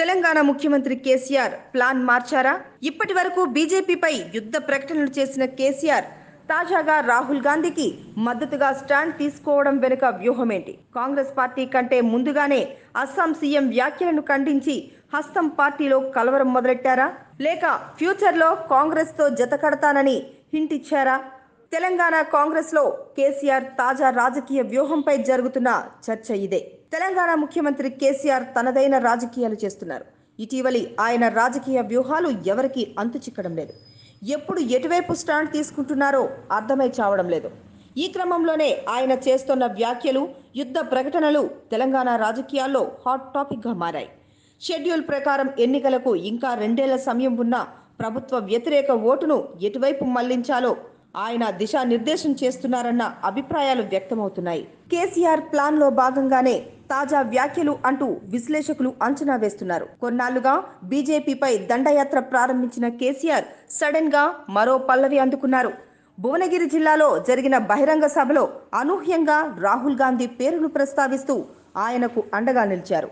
తెలంగాణ ముఖ్యమంత్రి కేసీఆర్ ప్లాన్ మార్చారా ఇప్పటి వరకు బీజేపీపై యుద్ధ ప్రకటనలు చేసిన కేసీఆర్ తాజాగా రాహుల్ గాంధీకి మద్దతుగా స్టాండ్ తీసుకోవడం వెనుక వ్యూహమేంటి కాంగ్రెస్ పార్టీ కంటే ముందుగానే అస్సాం సీఎం వ్యాఖ్యలను ఖండించి హస్తం పార్టీలో కలవరం మొదలెట్టారా లేక ఫ్యూచర్లో కాంగ్రెస్తో జత కడతానని హింటిచ్చారా తెలంగాణ కాంగ్రెస్లో కేసీఆర్ తాజా రాజకీయ వ్యూహంపై జరుగుతున్న చర్చ ఇదే తెలంగాణ ముఖ్యమంత్రి కేసీఆర్ తనదైన రాజకీయాలు చేస్తున్నారు ఇటీవలి ఆయన రాజకీయ వ్యూహాలు ఎవరికీ అంతు చిక్కడం లేదు ఎప్పుడు ఎటువైపు స్టాండ్ తీసుకుంటున్నారో అర్థమై చావడం లేదు ఈ క్రమంలోనే ఆయన చేస్తున్న వ్యాఖ్యలు యుద్ధ ప్రకటనలు తెలంగాణ రాజకీయాల్లో హాట్ టాపిక్గా మారాయి షెడ్యూల్ ప్రకారం ఎన్నికలకు ఇంకా రెండేళ్ల సమయం ఉన్న ప్రభుత్వ వ్యతిరేక ఓటును ఎటువైపు మళ్లించాలో ఆయన దిశానిర్దేశం చేస్తున్నారన్న అభిప్రాయాలు వ్యక్తమవుతున్నాయి కేసీఆర్ ప్లాన్ లో భాగంగానే తాజా వ్యాఖ్యలు అంటూ విశ్లేషకులు అంచనా వేస్తున్నారు కొన్నాళ్లుగా బీజేపీపై దండయాత్ర ప్రారంభించిన కేసీఆర్ సడన్ గా మరో పల్లవి అందుకున్నారు భువనగిరి జిల్లాలో జరిగిన బహిరంగ సభలో అనూహ్యంగా రాహుల్ గాంధీ పేరును ప్రస్తావిస్తూ ఆయనకు అండగా నిలిచారు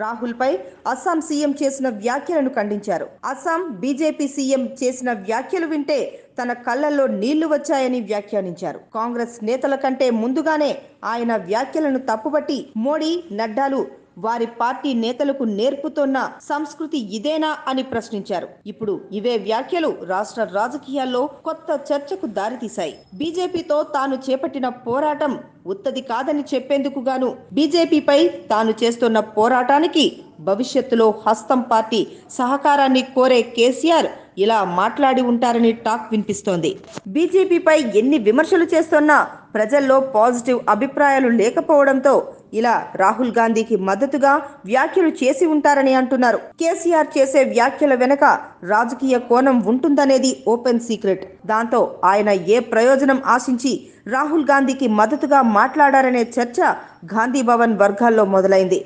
రాహుల్ పై అస్సాం సీఎం చేసిన వ్యాఖ్యలను ఖండించారు అస్సాం బీజేపీ సీఎం చేసిన వ్యాఖ్యలు వింటే తన కళ్ళల్లో నీళ్లు వచ్చాయని వ్యాఖ్యానించారు కాంగ్రెస్ నేతల కంటే ముందుగానే ఆయన వ్యాఖ్యలను తప్పుబట్టి మోడీ నడ్డాలు వారి పార్టీ నేతలకు నేర్పుతున్న సంస్కృతి ఇదేనా అని ప్రశ్నించారు ఇప్పుడు ఇవే వ్యాఖ్యలు రాష్ట్ర రాజకీయాల్లో కొత్త చర్చకు దారితీశాయి బీజేపీతో తాను చేపట్టిన పోరాటం ఉత్తది కాదని చెప్పేందుకు గాను బీజేపీపై తాను చేస్తున్న పోరాటానికి భవిష్యత్తులో హస్తం పార్టీ సహకారాన్ని కోరే కేసీఆర్ ఇలా మాట్లాడి ఉంటారని టాక్ వినిపిస్తోంది బీజేపీపై ఎన్ని విమర్శలు చేస్తున్నా ప్రజల్లో పాజిటివ్ అభిప్రాయాలు లేకపోవడంతో ఇలా రాహుల్ గాంధీకి మద్దతుగా వ్యాఖ్యలు చేసి ఉంటారని అంటున్నారు కేసీఆర్ చేసే వ్యాఖ్యల వెనక రాజకీయ కోణం ఉంటుందనేది ఓపెన్ సీక్రెట్ దాంతో ఆయన ఏ ప్రయోజనం ఆశించి రాహుల్ గాంధీకి మద్దతుగా మాట్లాడారనే చర్చ గాంధీ భవన్ వర్గాల్లో మొదలైంది